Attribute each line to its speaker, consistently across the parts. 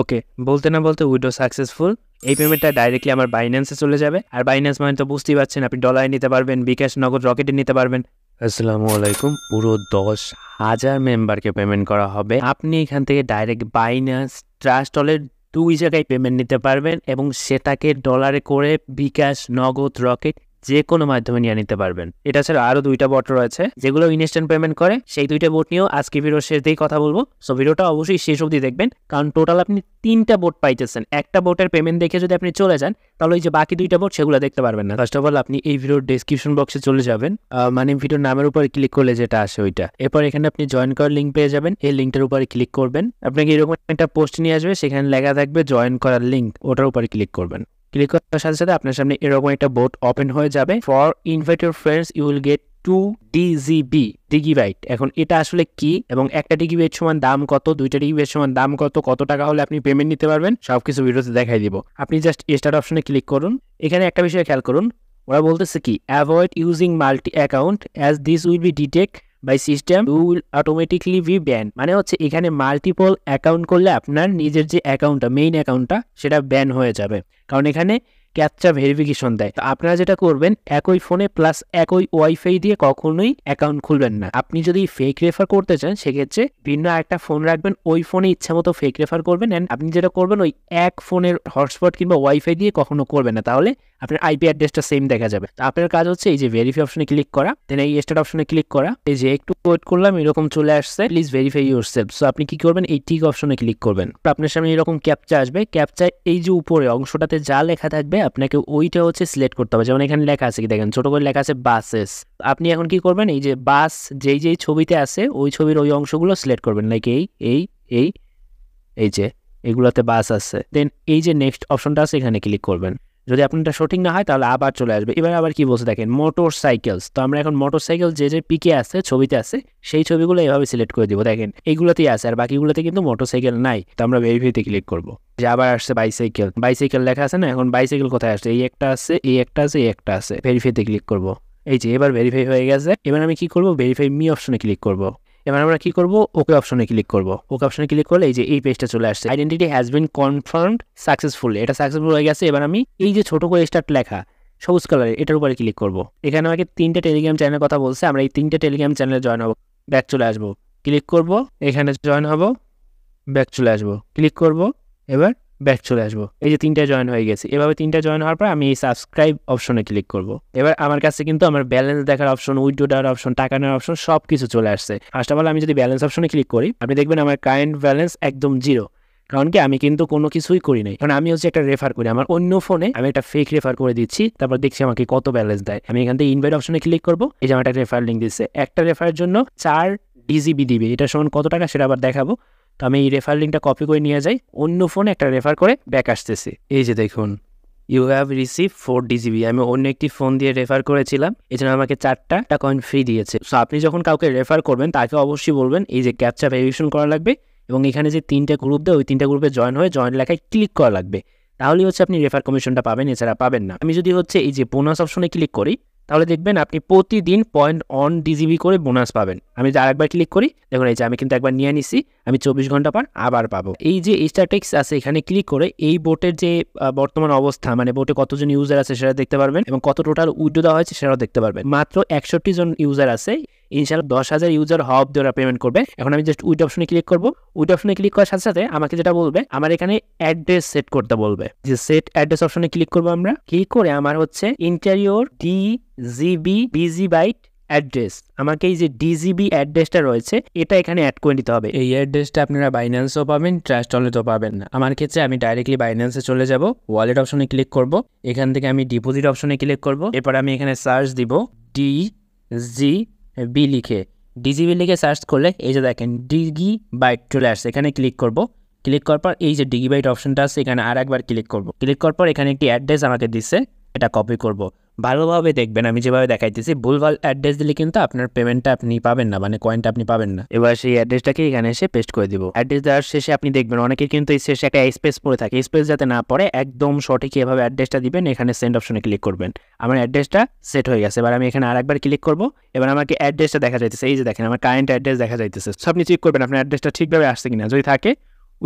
Speaker 1: ওকে বলতে না বলতে উইডো সাকসেসফুল এই পেমেন্টটা ডাইরেক্টলি আমার বাইন্যান্সে চলে যাবে আর বাইন্যান্স মানে তো বুঝতেই পারছেন আপনি ডলারে নিতে পারবেন বিকাশ নগদ রকেটে নিতে পারবেন আসসালামু আলাইকুম পুরো দশ হাজার মেম্বারকে পেমেন্ট করা হবে আপনি এখান থেকে ডাইরেক্ট বাইন্যান্স ট্রাস্ট অলের দুই জায়গায় পেমেন্ট নিতে পারবেন এবং সেটাকে ডলারে করে বিকাশ নগদ রকেট যে কোনো মাধ্যমে নিয়ে নিতে পারবেন এটা ছাড়া আরও দুইটা বট রয়েছে যেগুলো ইনস্ট্যান্ট পেমেন্ট করে সেই দুইটা বোট নিয়েও আজকে ভিডিও শেষ দিয়ে কথা বলবো সো ভিডিওটা অবশ্যই শেষ অব্দি দেখবেন কারণ টোটাল আপনি তিনটা বোট পাইতেছেন একটা বোটের পেমেন্ট দেখে যদি আপনি চলে যান তাহলে ওই যে বাকি দুইটা বোট সেগুলো দেখতে পারবেন না ফার্স্ট অফ অল আপনি এই ভিডিওর ডিসক্রিপশন বক্সে চলে যাবেন মানে ভিডিওর নামের উপরে ক্লিক করলে যেটা আসে ওইটা এরপর এখানে আপনি জয়েন করার লিঙ্ক পেয়ে যাবেন এই লিঙ্কটার উপরে ক্লিক করবেন আপনাকে এরকম একটা পোস্ট নিয়ে আসবে সেখানে লেখা থাকবে জয়েন করার লিঙ্ক ওটার উপরে ক্লিক করবেন ক্লিক করার সাথে সাথে আপনার সামনে এরকম একটা বোর্ড ওপেন হয়ে যাবে for invite your friends you will get two DGB DigiByte এখন এটা আসলে কি এবং একটা ডিগিবাইট সমান দাম কত দুইটা ডিগিবাইট সমান দাম কত কত টাকা হলে আপনি পেমেন্ট নিতে পারবেন সব কিছু ভিডিওতে দেখাই দিব আপনি জাস্ট স্টার্ট অপশনে ক্লিক করুন এখানে একটা বিষয়ে খেয়াল করুন ওরা বলতেছে কি avoid using multi account as this will be detect by system will automatically be ban মানে হচ্ছে এখানে মাল্টিপল অ্যাকাউন্ট করলে আপনার নিজের যে অ্যাকাউন্টটা মেইন অ্যাকাউন্টটা সেটা ব্যান হয়ে যাবে কারণ এখানে ক্যাপচা ভেরিফিকেশন দেয় তো আপনারা যেটা করবেন একই ফোনে প্লাস একই ওয়াইফাই দিয়ে কখনোই অ্যাকাউন্ট খুলবেন না আপনি যদি ফেক রেফার করতে চান সেক্ষেত্রে ভিন্ন একটা ফোন রাখবেন ওই ফোনে ইচ্ছা মতো ফেক রেফার করবেন অ্যান্ড আপনি যেটা করবেন ওই এক ফোনের হটস্পট কিংবা ওয়াইফাই দিয়ে কখনো করবেন না তাহলে আপনার আইপি অ্যাড্রেসটা সেম দেখা যাবে তো আপনার কাজ হচ্ছে এই যে ভেরিফাই অপশনে ক্লিক করা দেন এই স্টার্ট অপশনে ক্লিক করা এই যে একটু ওয়েট করলাম এরকম চলে আসছে please verify yourself so আপনি কি করবেন এই ঠিক অপশনে ক্লিক করবেন আপনার সামনে এরকম ক্যাপচা আসবে ক্যাপচা এই যে উপরে অংশটাতে যা লেখা থাকবে আপনাকে ওইটা হচ্ছে সিলেক্ট করতে হবে যেমন এখানে লেখা আছে কি দেখেন ছোট করে লেখা আছে বাসেস আপনি এখন কি করবেন এই যে বাস যেই যেই ছবিতে আছে ওই ছবির ওই অংশগুলো সিলেক্ট করবেন লাইক এই এই এই এই যে এগুলোতে বাস আছে দেন এই যে নেক্সট অপশনটা আছে এখানে ক্লিক করবেন যদি আপনারটা সঠিক না হয় তাহলে আবার চলে আসবে এবার আবার কি বলছে দেখেন মোটর সাইকেলস তো আমরা এখন মোটর সাইকেল যে যে পিকে আছে ছবিতে আছে সেই ছবিগুলো এভাবে সিলেক্ট করে দিব দেখেন এইগুলোতেই আছে আর বাকিগুলোতে কিন্তু মোটর সাইকেল নাই তো আমরা ভেরিফাইতে ক্লিক করবো যে আবার আসছে বাইসাইকেল বাইসাইকেল লেখা আছে না এখন বাইসাইকেল কোথায় আসছে এই একটা আছে এই একটা আছে এই একটা আছে ভেরিফাইতে ক্লিক করবো এই যে এবার ভেরিফাই হয়ে গেছে এবার আমি কি করব ভেরিফাই মি অপশনে ক্লিক করব এবার আমরা কি করব ওকে অপশনে ক্লিক করব ওকে অপশনে ক্লিক করলে এই যে এই পেজটা চলে আসছে identity has been confirmed successfully এটা সাকসেসফুল হয়ে গেছে এবার আমি এই যে ছোট করে স্টার্ট লেখা সবুজ কালারে এটার উপরে ক্লিক করব এখানে আমাকে তিনটে টেলিগ্রাম চ্যানেলের কথা বলছে আমরা এই তিনটে টেলিগ্রাম চ্যানেলে জয়েন হবো ব্যাক চলে আসবো ক্লিক করব এখানে জয়েন হব ব্যাক চলে আসবো ক্লিক করব এবার ব্যাক চলে আসবো এই যে তিনটা জয়েন হয়ে গেছে এভাবে তিনটা জয়েন হওয়ার পর আমি এই সাবস্ক্রাইব অপশনে ক্লিক করব এবার আমার কাছে কিন্তু আমার ব্যালেন্স দেখার অপশন উইড্রো দেওয়ার অপশন টাকা নেওয়ার অপশন সব কিছু চলে আসছে ফার্স্ট অফ অল আমি যদি ব্যালেন্স অপশনে ক্লিক করি আপনি দেখবেন আমার কারেন্ট ব্যালেন্স একদম জিরো কারণ কি আমি কিন্তু কোনো কিছুই করি নাই কারণ আমি হচ্ছে একটা রেফার করি আমার অন্য ফোনে আমি একটা ফেক রেফার করে দিচ্ছি তারপর দেখছি আমাকে কত ব্যালেন্স দেয় আমি এখান থেকে ইনভাইট অপশনে ক্লিক করবো এই যে আমার একটা রেফার লিঙ্ক দিচ্ছে একটা রেফারের জন্য চার ডিজিবি দিবে এটা সমান কত টাকা সেটা আবার দেখাবো তো আমি এই রেফার লিঙ্কটা কপি করে নিয়ে যাই অন্য ফোনে একটা রেফার করে ব্যাক আসতেছে এই যে দেখুন you have receive four DGB আমি অন্য একটি ফোন দিয়ে রেফার করেছিলাম এছাড়া আমাকে চারটা টাকা কয়েন ফ্রি দিয়েছে সো আপনি যখন কাউকে রেফার করবেন তাকে অবশ্যই বলবেন এই যে ক্যাপচা ভেরিফিকেশন করা লাগবে এবং এখানে যে তিনটা গ্রুপ দেয় ওই তিনটা গ্রুপে জয়েন হয়ে জয়েন লেখায় ক্লিক করা লাগবে তাহলেই হচ্ছে আপনি রেফার কমিশনটা পাবেন এছাড়া পাবেন না আমি যদি হচ্ছে এই যে বোনাস অপশনে ক্লিক করি তাহলে দেখবেন আপনি প্রতিদিন পয়েন্ট অন ডিজিবি করে বোনাস পাবেন আমি যদি আরেকবার ক্লিক করি দেখুন এই যে আমি কিন্তু একবার নিয়ে নিছি আমি চব্বিশ ঘন্টা পর আবার পাবো এই যে স্ট্যাটিক্স আছে এখানে ক্লিক করে এই বোটের যে বর্তমান অবস্থা মানে বোটে কতজন ইউজার আছে সেটা দেখতে পারবেন এবং কত টোটাল উইড্রো দেওয়া হয়েছে সেটাও দেখতে পারবেন মাত্র একষট্টি জন ইউজার আছে ইনশাল্লাহ দশ হাজার ইউজার হওয়া অব্দি ওরা পেমেন্ট করবে এখন আমি জাস্ট উইট অপশনে ক্লিক করবো উইট অপশনে ক্লিক করার সাথে সাথে আমাকে যেটা বলবে আমার এখানে অ্যাড্রেস সেট করতে বলবে যে সেট অ্যাড্রেস অপশনে ক্লিক করবো আমরা ক্লিক করে আমার হচ্ছে ইন্টারিওর ডি জিবি বিজি বাইট অ্যাড্রেস আমাকে এই যে ডিজিবি অ্যাড্রেসটা রয়েছে এটা এখানে অ্যাড করে নিতে হবে এই অ্যাড্রেসটা আপনারা বাইন্যান্সও পাবেন ট্রাস্ট ওয়ালেটও পাবেন আমার ক্ষেত্রে আমি ডাইরেক্টলি বাইন্যান্সে চলে যাব ওয়ালেট অপশনে ক্লিক করব এখান থেকে আমি ডিপোজিট অপশনে ক্লিক করব এরপর আমি এখানে সার্চ দিব ডি জি বি লিখে ডিজিবি লিখে সার্চ করলে এই যে দেখেন ডিগি বাইট চলে আসছে এখানে ক্লিক করব ক্লিক করার পর এই যে ডিগি বাইট অপশনটা আছে এখানে আর একবার ক্লিক করব ক্লিক করার পর এখানে একটি অ্যাড্রেস আমাকে দিচ্ছে এটা কপি করব ভালোভাবে দেখবেন আমি যেভাবে দেখাইতেছি ভুলভাল অ্যাড্রেস দিলে কিন্তু আপনার পেমেন্টটা আপনি পাবেন না মানে কয়েনটা আপনি পাবেন না এবার সেই অ্যাড্রেসটাকে এখানে এসে পেস্ট করে দিব অ্যাড্রেস দেওয়ার শেষে আপনি দেখবেন অনেকে কিন্তু এই শেষে একটা স্পেস পড়ে থাকে স্পেস যাতে না পড়ে একদম সঠিক এভাবে অ্যাড্রেসটা দিবেন এখানে সেন্ড অপশনে ক্লিক করবেন আমার অ্যাড্রেসটা সেট হয়ে গেছে এবার আমি এখানে আরেকবার ক্লিক করব এবার আমাকে অ্যাড্রেসটা দেখা যাইতেছে এই যে দেখেন আমার কারেন্ট অ্যাড্রেস দেখা যাইতেছে সব আপনি চেক করবেন আপনার অ্যাড্রেসটা ঠিকভাবে আসছে কিনা যদি থাকে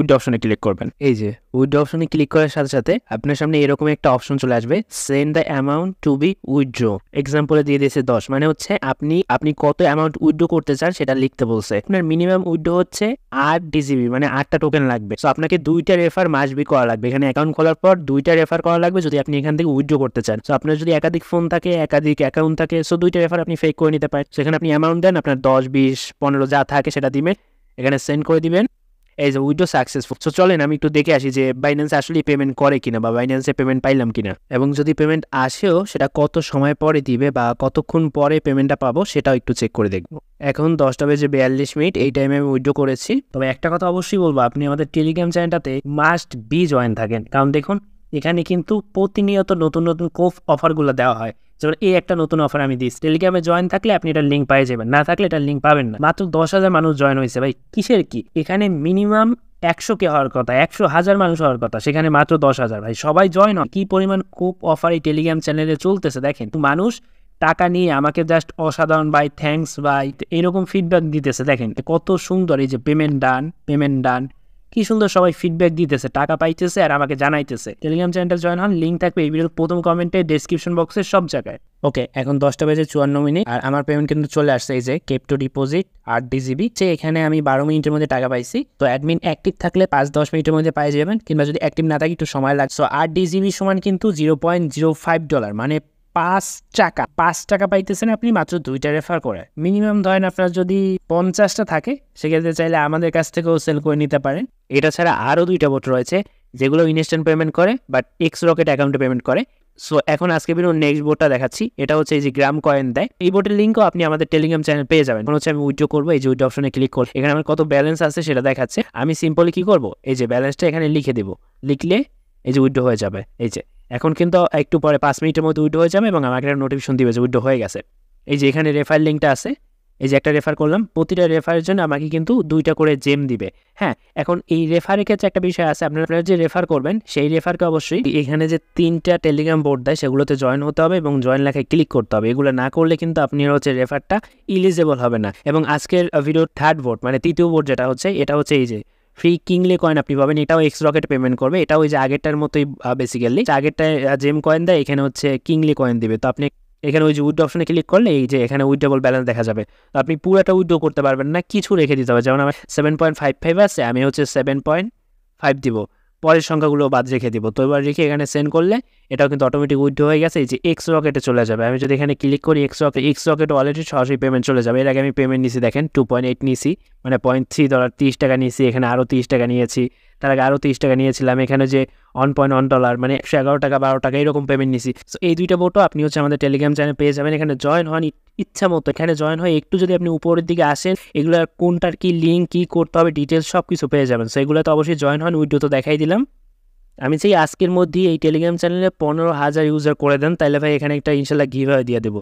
Speaker 1: উইড অপশনে ক্লিক করবেন এই যে উইড অপশনে ক্লিক করার সাথে সাথে আপনার সামনে এরকম একটা অপশন চলে আসবে send the amount to be withdraw এক্সাম্পলে দিয়ে দিয়েছে দশ মানে হচ্ছে আপনি আপনি কত অ্যামাউন্ট উইড্রো করতে চান সেটা লিখতে বলছে আপনার মিনিমাম উইড্রো হচ্ছে আট ডিজিবি মানে আটটা টোকেন লাগবে সো আপনাকে দুইটা রেফার বি করা লাগবে এখানে অ্যাকাউন্ট খোলার পর দুইটা রেফার করা লাগবে যদি আপনি এখান থেকে উইড্রো করতে চান সো আপনার যদি একাধিক ফোন থাকে একাধিক অ্যাকাউন্ট থাকে সো দুইটা রেফার আপনি ফেক করে নিতে পারেন সেখানে আপনি অ্যামাউন্ট দেন আপনার দশ বিশ পনেরো যা থাকে সেটা দিবেন এখানে সেন্ড করে দিবেন এই যে উইডো সাকসেসফুল সো চলেন আমি একটু দেখে আসি যে বাইন্যান্স আসলে পেমেন্ট করে কিনা বা বাইন্যান্সে পেমেন্ট পাইলাম কিনা এবং যদি পেমেন্ট আসেও সেটা কত সময় পরে দিবে বা কতক্ষণ পরে পেমেন্টটা পাবো সেটাও একটু চেক করে দেখবো এখন দশটা বেজে বিয়াল্লিশ মিনিট এই টাইমে আমি উইডো করেছি তবে একটা কথা অবশ্যই বলবো আপনি আমাদের টেলিগ্রাম চ্যানেলটাতে মাস্ট বি জয়েন থাকেন কারণ দেখুন এখানে কিন্তু প্রতিনিয়ত নতুন নতুন কোফ অফারগুলো দেওয়া হয় যেমন এই একটা নতুন অফার আমি দিচ্ছি টেলিগ্রামে জয়েন থাকলে আপনি এটা লিঙ্ক পাই যাবেন না থাকলে এটা লিঙ্ক পাবেন না মাত্র দশ হাজার মানুষ জয়েন হয়েছে ভাই কিসের কি এখানে মিনিমাম একশো কে হওয়ার কথা একশো হাজার মানুষ হওয়ার কথা সেখানে মাত্র দশ হাজার ভাই সবাই জয়েন হয় কি পরিমাণ কোপ অফার এই টেলিগ্রাম চ্যানেলে চলতেছে দেখেন মানুষ টাকা নিয়ে আমাকে জাস্ট অসাধারণ বাই থ্যাংকস বাই এরকম ফিডব্যাক দিতেছে দেখেন কত সুন্দর এই যে পেমেন্ট ডান পেমেন্ট ডান কি সুন্দর সবাই ফিডব্যাক দিতেছে টাকা পাইতেছে আর আমাকে জানাইতেছে টেলিগ্রাম চ্যানেলটা জয়েন হন লিঙ্ক থাকবে এই ভিডিওর প্রথম কমেন্টে ডিসক্রিপশন বক্সের সব জায়গায় ওকে এখন দশটা বেজে চুয়ান্ন মিনিট আর আমার পেমেন্ট কিন্তু চলে আসছে এই যে কেপটো ডিপোজিট আট ডিজিবি যে এখানে আমি বারো মিনিটের মধ্যে টাকা পাইছি তো অ্যাডমিন অ্যাক্টিভ থাকলে পাঁচ দশ মিনিটের মধ্যে পাই যাবেন কিংবা যদি অ্যাক্টিভ না থাকে একটু সময় লাগছে আট ডিজিবি সমান কিন্তু zero point zero five dollar মানে পাঁচ টাকা পাঁচ টাকা পাইতেছেন আপনি মাত্র দুইটা রেফার করে মিনিমাম ধরেন আপনার যদি পঞ্চাশটা থাকে সেক্ষেত্রে চাইলে আমাদের কাছ থেকেও সেল করে নিতে পারেন এটা ছাড়া আরও দুইটা বোট রয়েছে যেগুলো ইনস্ট্যান্ট পেমেন্ট করে বাট এক্স রকেট অ্যাকাউন্টে পেমেন্ট করে সো এখন আজকে বিরুদ্ধ নেক্সট বোর্ডটা দেখাচ্ছি এটা হচ্ছে এই যে গ্রাম কয়েন দেয় এই বোর্ডের লিঙ্কও আপনি আমাদের টেলিগ্রাম চ্যানেল পেয়ে যাবেন মনে হচ্ছে আমি উইড্রো করবো এই যে উইড্রো অপশনে ক্লিক করবো এখানে আমার কত ব্যালেন্স আছে সেটা দেখাচ্ছে আমি সিম্পলি কি করব এই যে ব্যালেন্সটা এখানে লিখে দেবো লিখলে এই যে উইড্রো হয়ে যাবে এই যে এখন কিন্তু একটু পরে পাঁচ মিনিটের মধ্যে উইডো হয়ে যাবে এবং আমাকে একটা নোটিফিকেশন দিবে যে উইডো হয়ে গেছে এই যে এখানে রেফার লিঙ্কটা আছে এই যে একটা রেফার করলাম প্রতিটা রেফারের জন্য আমাকে কিন্তু দুইটা করে জেম দিবে হ্যাঁ এখন এই রেফারের ক্ষেত্রে একটা বিষয় আছে আপনারা আপনারা যে রেফার করবেন সেই রেফারকে অবশ্যই এখানে যে তিনটা টেলিগ্রাম বোর্ড দেয় সেগুলোতে জয়েন হতে হবে এবং জয়েন লেখায় ক্লিক করতে হবে এগুলো না করলে কিন্তু আপনি হচ্ছে রেফারটা ইলিজেবল হবে না এবং আজকের ভিডিও থার্ড বোর্ড মানে তৃতীয় বোর্ড যেটা হচ্ছে এটা হচ্ছে এই যে ফ্রি কিংলে কয়েন আপনি পাবেন এটাও এক্স রকেট পেমেন্ট করবে এটাও ওই যে আগেরটার মতোই বেসিক্যালি আগেরটায় জেম কয়েন দেয় এখানে হচ্ছে কিংলি কয়েন দিবে তো আপনি এখানে ওই যে উইড অপশনে ক্লিক করলে এই যে এখানে উইডেবল ব্যালেন্স দেখা যাবে তো আপনি পুরোটা উইড্রো করতে পারবেন না কিছু রেখে দিতে হবে যেমন আমার সেভেন পয়েন্ট ফাইভ ফাইভ আছে আমি হচ্ছে সেভেন পয়েন্ট ফাইভ দিব পরের সংখ্যাগুলো বাদ রেখে দিব তো এবার রেখে এখানে সেন্ড করলে এটাও কিন্তু অটোমেটিক উইথড্র হয়ে গেছে এই যে এক্স রকেটে চলে যাবে আমি যদি এখানে ক্লিক করি X Rocket X Rocket already সরাসরি পেমেন্ট চলে যাবে এর আগে আমি পেমেন্ট নিয়েছি দেখেন টু পয়েন্ট এইট মানে পয়েন্ট থ্রি ডলার তিরিশ টাকা নিয়েছি এখানে আরও তিরিশ টাকা নিয়েছি তার আগে আরও তিরিশ টাকা নিয়েছিলাম এখানে যে ওয়ান পয়েন্ট ওয়ান ডলার মানে একশো এগারো টাকা বারো টাকা এরকম পেমেন্ট নিয়েছি সো এই দুইটা বোটও আপনি হচ্ছে আমাদের টেলিগ্রাম চ্যানেল পেয়ে যাবেন এখানে জয়েন হন ইচ্ছা মতো এখানে জয়েন হয়ে একটু যদি আপনি উপরের দিকে আসেন এগুলোর কোনটার কি লিঙ্ক কী করতে হবে ডিটেলস সব কিছু পেয়ে যাবেন সো এগুলো তো অবশ্যই জয়েন হন উইডিও তো দেখাই দিলাম আমি চাই আজকের মধ্যেই এই টেলিগ্রাম চ্যানেলে পনেরো হাজার ইউজার করে দেন তাহলে ভাই এখানে একটা ইনশাল্লাহ গিভ দিয়ে দেবো